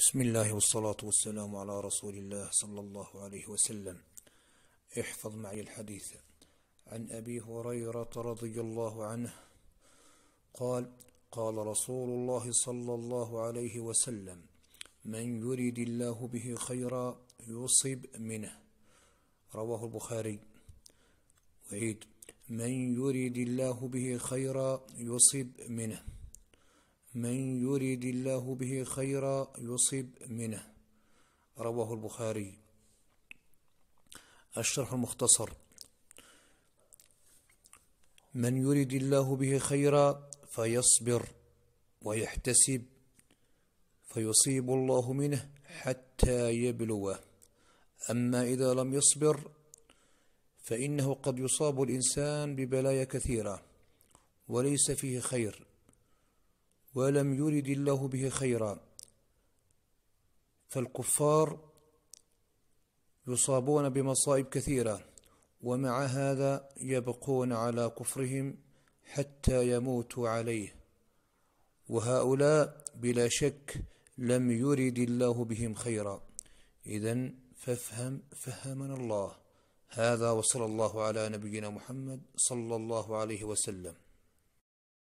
بسم الله والصلاة والسلام على رسول الله صلى الله عليه وسلم احفظ معي الحديث عن أبي هريرة رضي الله عنه قال قال رسول الله صلى الله عليه وسلم من يريد الله به خيرا يصب منه رواه البخاري وعيد من يريد الله به خيرا يصب منه من يرد الله به خيرا يصب منه رواه البخاري الشرح المختصر من يرد الله به خيرا فيصبر ويحتسب فيصيب الله منه حتى يبلوه أما إذا لم يصبر فإنه قد يصاب الإنسان ببلايا كثيرة وليس فيه خير ولم يرد الله به خيرا فالكفار يصابون بمصائب كثيرة ومع هذا يبقون على كفرهم حتى يموتوا عليه وهؤلاء بلا شك لم يرد الله بهم خيرا إذا فافهم فهمنا الله هذا وصلى الله على نبينا محمد صلى الله عليه وسلم